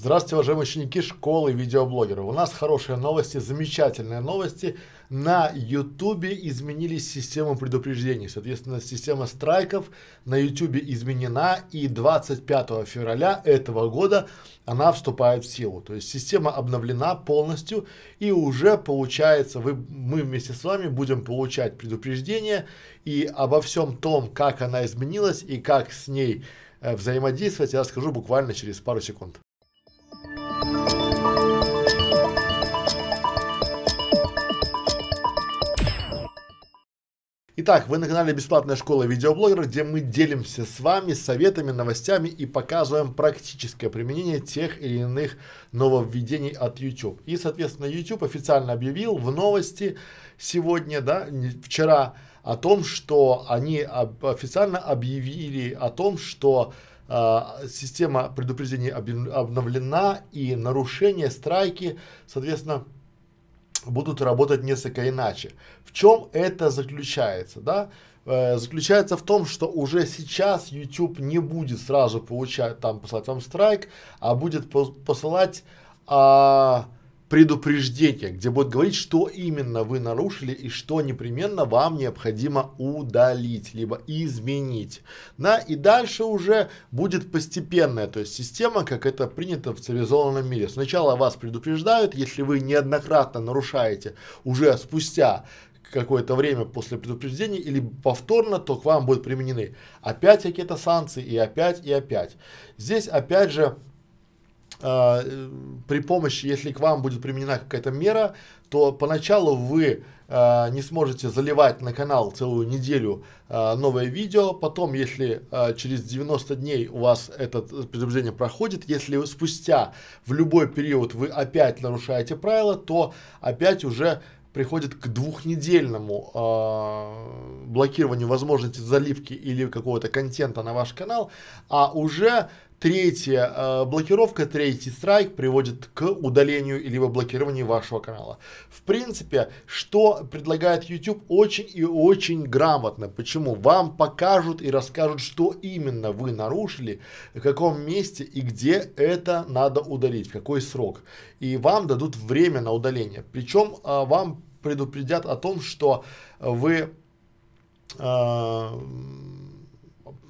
Здравствуйте, уважаемые ученики школы видеоблогеров. У нас хорошие новости, замечательные новости. На Ютубе изменились системы предупреждений. Соответственно, система страйков на Ютубе изменена и 25 февраля этого года она вступает в силу. То есть система обновлена полностью и уже получается, вы, мы вместе с вами будем получать предупреждения и обо всем том, как она изменилась и как с ней э, взаимодействовать, я расскажу буквально через пару секунд. Итак, вы на канале «Бесплатная школа видеоблогеров, где мы делимся с вами советами, новостями и показываем практическое применение тех или иных нововведений от YouTube. И, соответственно, YouTube официально объявил в новости сегодня, да, вчера, о том, что они об, официально объявили о том, что э, система предупреждений обновлена и нарушение страйки, соответственно, будут работать несколько иначе. В чем это заключается, да? Э, заключается в том, что уже сейчас YouTube не будет сразу получать, там, посылать вам страйк, а будет по посылать а, предупреждение, где будет говорить, что именно вы нарушили и что непременно вам необходимо удалить, либо изменить. Да, и дальше уже будет постепенная, то есть система, как это принято в цивилизованном мире. Сначала вас предупреждают, если вы неоднократно нарушаете уже спустя какое-то время после предупреждения или повторно, то к вам будут применены опять какие-то санкции и опять и опять. Здесь опять же а, э, при помощи, если к вам будет применена какая-то мера, то поначалу вы э, не сможете заливать на канал целую неделю э, новое видео, потом, если э, через 90 дней у вас это предупреждение проходит, если спустя в любой период вы опять нарушаете правила, то опять уже приходит к двухнедельному э, блокированию возможности заливки или какого-то контента на ваш канал, а уже Третье, э, блокировка, третий страйк приводит к удалению либо блокированию вашего канала. В принципе, что предлагает YouTube очень и очень грамотно. Почему? Вам покажут и расскажут, что именно вы нарушили, в каком месте и где это надо удалить, в какой срок. И вам дадут время на удаление. Причем а, вам предупредят о том, что вы а,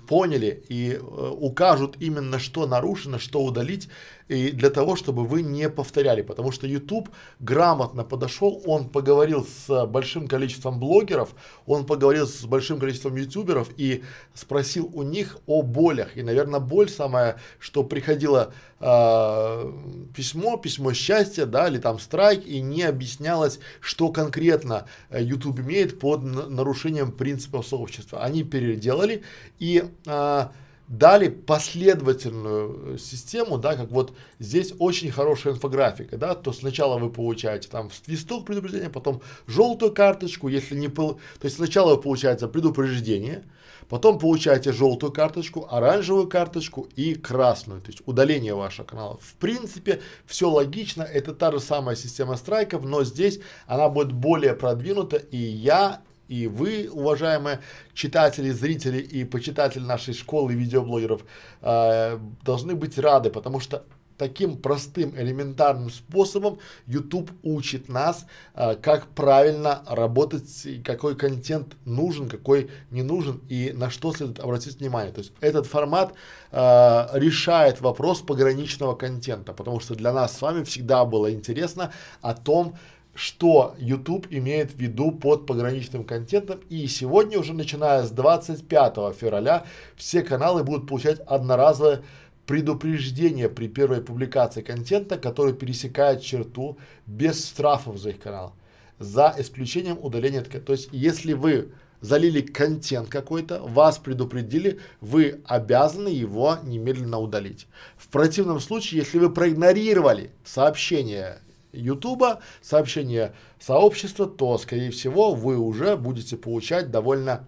поняли и э, укажут именно, что нарушено, что удалить, и для того, чтобы вы не повторяли, потому что YouTube грамотно подошел, он поговорил с большим количеством блогеров, он поговорил с большим количеством ютуберов и спросил у них о болях. И, наверное, боль самая, что приходило э, а, письмо, письмо счастья, да, или там страйк, и не объяснялось, что конкретно э, YouTube имеет под нарушением принципов сообщества. Они переделали и э, дали последовательную э, систему, да, как вот здесь очень хорошая инфографика, да, то сначала вы получаете там свисток предупреждения, потом желтую карточку, если не пол... то есть сначала вы получаете предупреждение, потом получаете желтую карточку, оранжевую карточку и красную, то есть удаление вашего канала. В принципе, все логично, это та же самая система страйков, но здесь она будет более продвинута, и я и вы, уважаемые читатели, зрители и почитатели нашей школы видеоблогеров, э, должны быть рады, потому что таким простым элементарным способом YouTube учит нас, э, как правильно работать, какой контент нужен, какой не нужен и на что следует обратить внимание. То есть этот формат э, решает вопрос пограничного контента, потому что для нас с вами всегда было интересно о том, что YouTube имеет в виду под пограничным контентом. И сегодня уже начиная с 25 февраля все каналы будут получать одноразовое предупреждение при первой публикации контента, который пересекает черту без штрафов за их канал, за исключением удаления. То есть, если вы залили контент какой-то, вас предупредили, вы обязаны его немедленно удалить. В противном случае, если вы проигнорировали сообщение Ютуба сообщение сообщества, то, скорее всего, вы уже будете получать довольно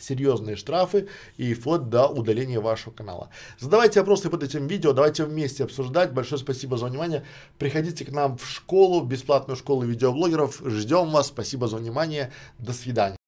серьезные штрафы и вплоть до удаления вашего канала. Задавайте вопросы под этим видео, давайте вместе обсуждать. Большое спасибо за внимание. Приходите к нам в школу, бесплатную школу видеоблогеров. Ждем вас. Спасибо за внимание. До свидания.